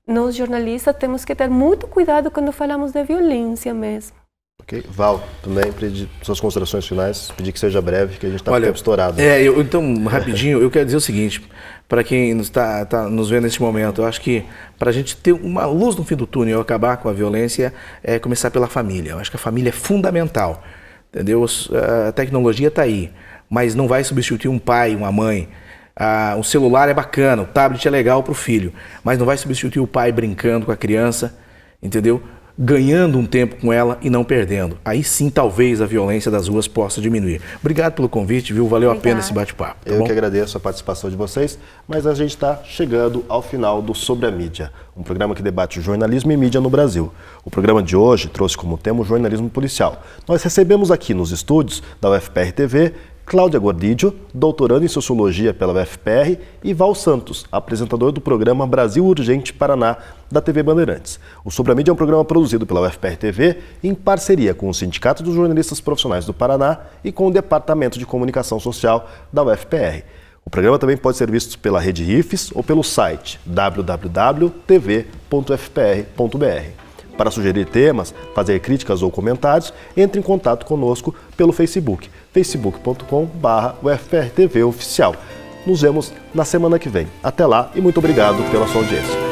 nós jornalistas, temos que ter muito cuidado quando falamos de violência mesmo. Ok. Val, também pedir suas considerações finais, pedir que seja breve, que a gente está com o tempo estourado. É, eu, então, rapidinho, eu quero dizer o seguinte, para quem está, tá nos vendo neste momento, eu acho que para a gente ter uma luz no fim do túnel e acabar com a violência, é começar pela família. Eu acho que a família é fundamental, entendeu? A tecnologia está aí, mas não vai substituir um pai, uma mãe, ah, o celular é bacana, o tablet é legal para o filho, mas não vai substituir o pai brincando com a criança, entendeu? ganhando um tempo com ela e não perdendo. Aí sim, talvez a violência das ruas possa diminuir. Obrigado pelo convite, viu? Valeu Obrigada. a pena esse bate-papo. Tá Eu bom? que agradeço a participação de vocês, mas a gente está chegando ao final do Sobre a Mídia, um programa que debate jornalismo e mídia no Brasil. O programa de hoje trouxe como tema o jornalismo policial. Nós recebemos aqui nos estúdios da UFPR TV Cláudia Gordídio, doutorando em Sociologia pela UFPR, e Val Santos, apresentador do programa Brasil Urgente Paraná, da TV Bandeirantes. O Sobre a Mídia é um programa produzido pela UFPR TV em parceria com o Sindicato dos Jornalistas Profissionais do Paraná e com o Departamento de Comunicação Social da UFPR. O programa também pode ser visto pela rede Rifes ou pelo site www.tv.fpr.br. Para sugerir temas, fazer críticas ou comentários, entre em contato conosco pelo Facebook, facebook.com.br Oficial. Nos vemos na semana que vem. Até lá e muito obrigado pela sua audiência.